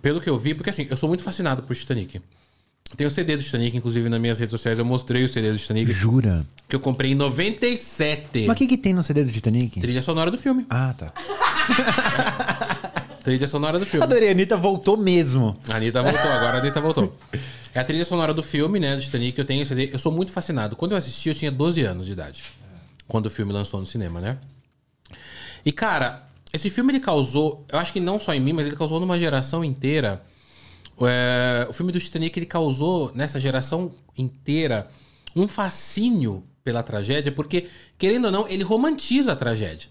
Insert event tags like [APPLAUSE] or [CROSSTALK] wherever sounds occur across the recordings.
pelo que eu vi, porque assim, eu sou muito fascinado por Titanic. Tem o CD do Titanic, inclusive nas minhas redes sociais eu mostrei o CD do Titanic. Jura? Que eu comprei em 97. Mas o que, que tem no CD do Titanic? Trilha sonora do filme. Ah, tá. [LAUGHS] trilha sonora do filme. Adorei, a Anitta voltou mesmo. A Anitta voltou, agora a Anitta voltou. É a trilha sonora do filme, né, do Titanic, eu tenho o CD. Eu sou muito fascinado. Quando eu assisti, eu tinha 12 anos de idade. Quando o filme lançou no cinema, né? E, cara, esse filme ele causou, eu acho que não só em mim, mas ele causou numa geração inteira. É, o filme do Titanic ele causou nessa geração inteira um fascínio pela tragédia, porque querendo ou não, ele romantiza a tragédia.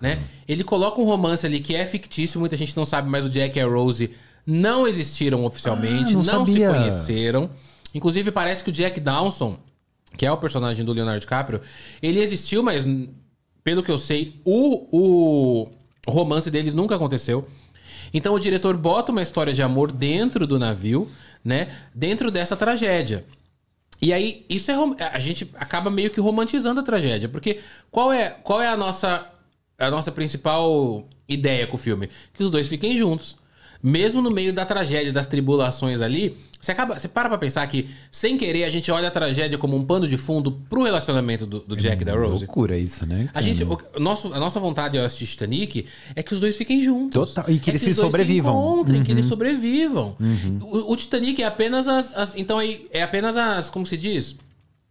Né? Ele coloca um romance ali que é fictício, muita gente não sabe, mas o Jack e a Rose não existiram oficialmente, ah, não, não se conheceram. Inclusive, parece que o Jack Dawson, que é o personagem do Leonardo DiCaprio, ele existiu, mas pelo que eu sei, o, o o romance deles nunca aconteceu. Então o diretor bota uma história de amor dentro do navio, né? Dentro dessa tragédia. E aí isso é a gente acaba meio que romantizando a tragédia, porque qual é qual é a nossa a nossa principal ideia com o filme? Que os dois fiquem juntos mesmo no meio da tragédia, das tribulações ali, você acaba, você para pra pensar que, sem querer, a gente olha a tragédia como um pano de fundo pro relacionamento do, do é Jack e da Rose. Loucura isso, né? A, gente, o, nosso, a nossa vontade ao assistir Titanic é que os dois fiquem juntos. Total. E que é eles que se sobrevivam. Se encontrem, uhum. que eles uhum. sobrevivam. Uhum. O, o, Titanic é apenas as, as. então aí, é, é apenas as. Como se diz?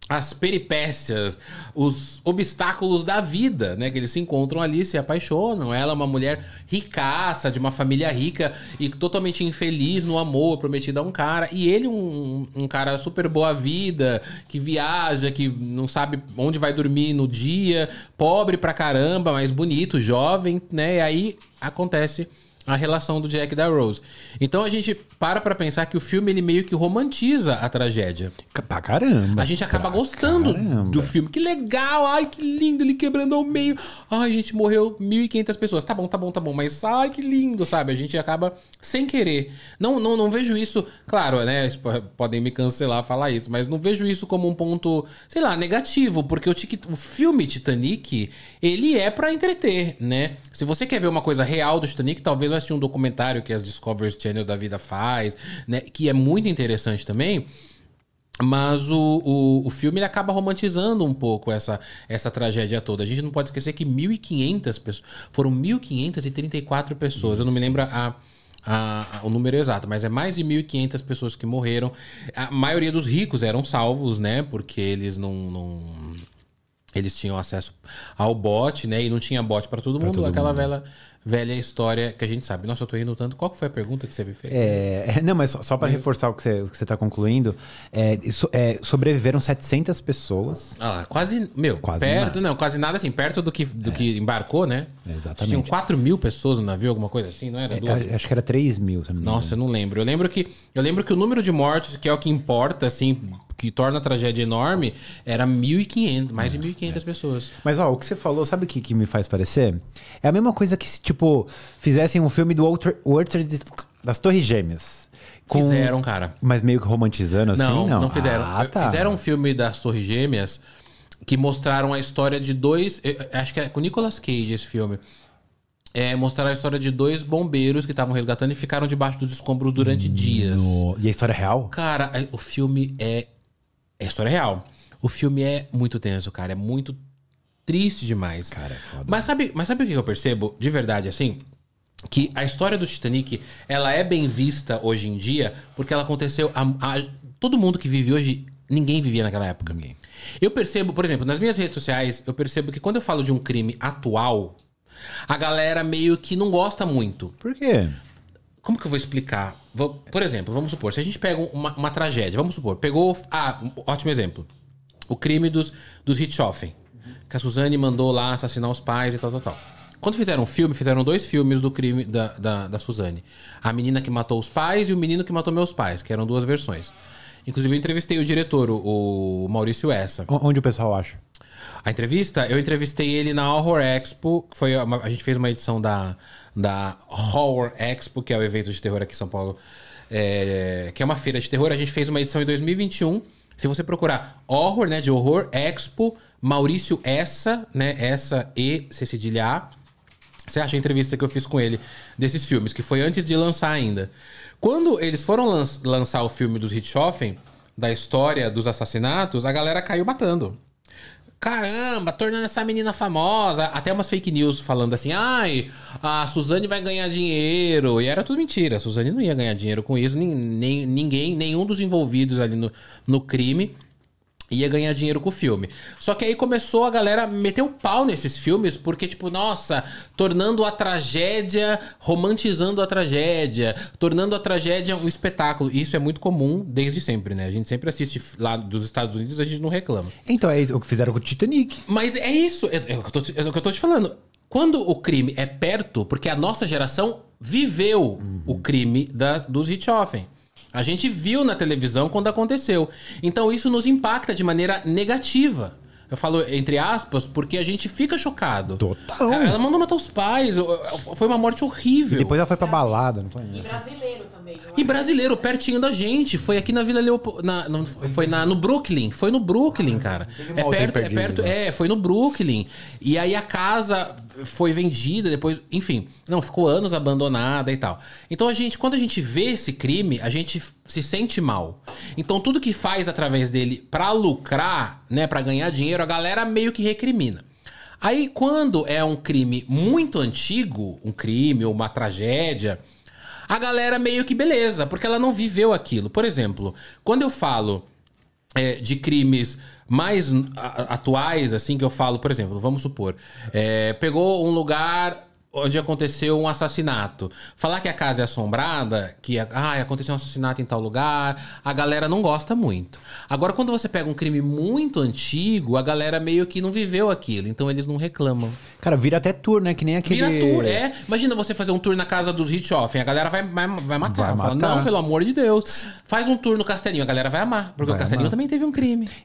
as peripécias, os obstáculos da vida, né? Que eles se encontram ali, se apaixonam. Ela é uma mulher ricaça, de uma família rica e totalmente infeliz no amor, prometida a um cara. E ele, um, um cara super boa vida, que viaja, que não sabe onde vai dormir no dia, pobre pra caramba, mas bonito, jovem, né? E aí acontece a relação do Jack e da Rose. Então a gente para pra pensar que o filme ele meio que romantiza a tragédia. Pra caramba. A gente acaba gostando caramba. do filme. Que legal, ai que lindo, ele quebrando ao meio. Ai, gente, morreu 1.500 pessoas. Tá bom, tá bom, tá bom, mas ai que lindo, sabe? A gente acaba sem querer. Não, não, não vejo isso, claro, né? Podem me cancelar falar isso, mas não vejo isso como um ponto, sei lá, negativo, porque o, tic, o filme Titanic, ele é para entreter, né? Se você quer ver uma coisa real do Titanic, talvez mesmo assisti um documentário que as Discovery Channel da vida faz, né? Que é muito interessante também. Mas o, o, o, filme ele acaba romantizando um pouco essa, essa tragédia toda. A gente não pode esquecer que 1.500 pessoas. Foram 1.534 pessoas. Eu não me lembro a, a, a, o número exato, mas é mais de 1.500 pessoas que morreram. A maioria dos ricos eram salvos, né? Porque eles não... não eles tinham acesso ao bot, né? E não tinha bot para todo pra mundo. Todo aquela mundo. velha velha história que a gente sabe. Nossa, eu tô indo tanto. Qual foi a pergunta que você me fez? É, é não, mas só, só para mas... reforçar o que você está concluindo, é, so, é, sobreviveram 700 pessoas. Ah, quase, meu, quase perto, nada. não, quase nada assim, perto do que, do é. que embarcou, né? Exatamente. Tinham 4 mil pessoas no navio, alguma coisa assim, não era? É, acho que era 3 mil. Nossa, eu não lembro. Eu lembro que eu lembro que o número de mortes que é o que importa, assim, que torna a tragédia enorme, era 1.500, mais de 1.500 é, é. pessoas. Mas ó, o que você falou, sabe o que, que me faz parecer? É a mesma coisa que se, tipo, fizessem um filme do Walter, Walter das Torres Gêmeas. Com... Fizeram, cara. Mas meio que romantizando assim, não? Não, ah, fizeram. Ah, tá. Fizeram um filme das Torres Gêmeas que mostraram a história de dois... Eh, eh, acho que é com Nicolas Cage esse filme. É, mostraram a história de dois bombeiros que estavam resgatando e ficaram debaixo dos escombros durante no... dias. E a história é real? Cara, o filme é é história real. O filme é muito tenso, cara. É muito triste demais. Cara, é foda. Mas sabe, mas sabe o que eu percebo de verdade, assim? Que a história do Titanic, ela é bem vista hoje em dia, porque ela aconteceu. A, a, todo mundo que vive hoje, ninguém vivia naquela época. Ninguém. Eu percebo, por exemplo, nas minhas redes sociais, eu percebo que quando eu falo de um crime atual, a galera meio que não gosta muito. Por quê? Como que eu vou explicar? Vou, por exemplo, vamos supor, se a gente pega uma, uma tragédia, vamos supor, pegou. Ah, um ótimo exemplo. O crime dos, dos Hitchhoffen. Que a Suzane mandou lá assassinar os pais e tal, tal, tal. Quando fizeram um filme, fizeram dois filmes do crime da, da, da Suzane. A menina que matou os pais e o menino que matou meus pais, que eram duas versões. Inclusive, eu entrevistei o diretor, o, o Maurício Essa. Onde o pessoal acha? a entrevista, eu entrevistei ele na Horror Expo. que Foi uma, a gente fez uma edição da, da Horror Expo, que é o evento de terror aqui em São Paulo, é, que é uma feira de terror. A gente fez uma edição em 2021. Se você procurar Horror, né, de Horror Expo, Maurício Essa, né, Essa e Cecidilha, você acha a entrevista que eu fiz com ele desses filmes, que foi antes de lançar ainda. Quando eles foram lan lançar o filme dos Hitchhoffen, da história dos assassinatos, a galera caiu matando. Caramba, tornando essa menina famosa. Até umas fake news falando assim: ai, a Suzane vai ganhar dinheiro. E era tudo mentira. A Suzane não ia ganhar dinheiro com isso. Nem, nem ninguém, nenhum dos envolvidos ali no, no crime ia ganhar dinheiro com o filme. Só que aí começou a galera meter o um pau nesses filmes, porque, tipo, nossa, tornando a tragédia, romantizando a tragédia, tornando a tragédia um espetáculo. isso é muito comum desde sempre, né? A gente sempre assiste lá dos Estados Unidos, a gente não reclama. Então é o que fizeram com o Titanic. Mas é isso, é, é, o, que te, é o que eu tô te falando. Quando o crime é perto, porque a nossa geração viveu uhum. o crime da, dos Hitchhoffen. A gente viu na televisão quando aconteceu. Então isso nos impacta de maneira negativa. Eu falo entre aspas porque a gente fica chocado. Total. Ela mandou matar os pais. Foi uma morte horrível. E depois ela foi pra balada, não foi? E brasileiro também. E brasileiro, é. pertinho da gente. Foi aqui na Vila Leopoldo. Na, foi na, no Brooklyn. Foi no Brooklyn, ah, cara. É perto, é perto. Né? É, foi no Brooklyn. E aí a casa foi vendida depois. Enfim, não, ficou anos abandonada e tal. Então a gente, quando a gente vê esse crime, a gente se sente mal. Então tudo que faz através dele para lucrar, né, para ganhar dinheiro, a galera meio que recrimina. Aí quando é um crime muito antigo, um crime ou uma tragédia a galera meio que beleza, porque ela não viveu aquilo. Por exemplo, quando eu falo é, de crimes mais atuais, assim, que eu falo, por exemplo, vamos supor, é, pegou um lugar onde aconteceu um assassinato. Falar que a casa é assombrada, que ah, aconteceu um assassinato em tal lugar, a galera não gosta muito. Agora, quando você pega um crime muito antigo, a galera meio que não viveu aquilo, então eles não reclamam. Cara, vira até tour, né? Que nem aquele... Vira tour, é. Imagina você fazer um tour na casa dos Hitchhoffen, a galera vai, vai, vai matar. Vai matar. Fala, não, pelo amor de Deus. Faz um tour no Castelinho, a galera vai amar, porque vai o Castelinho amar. também teve um crime.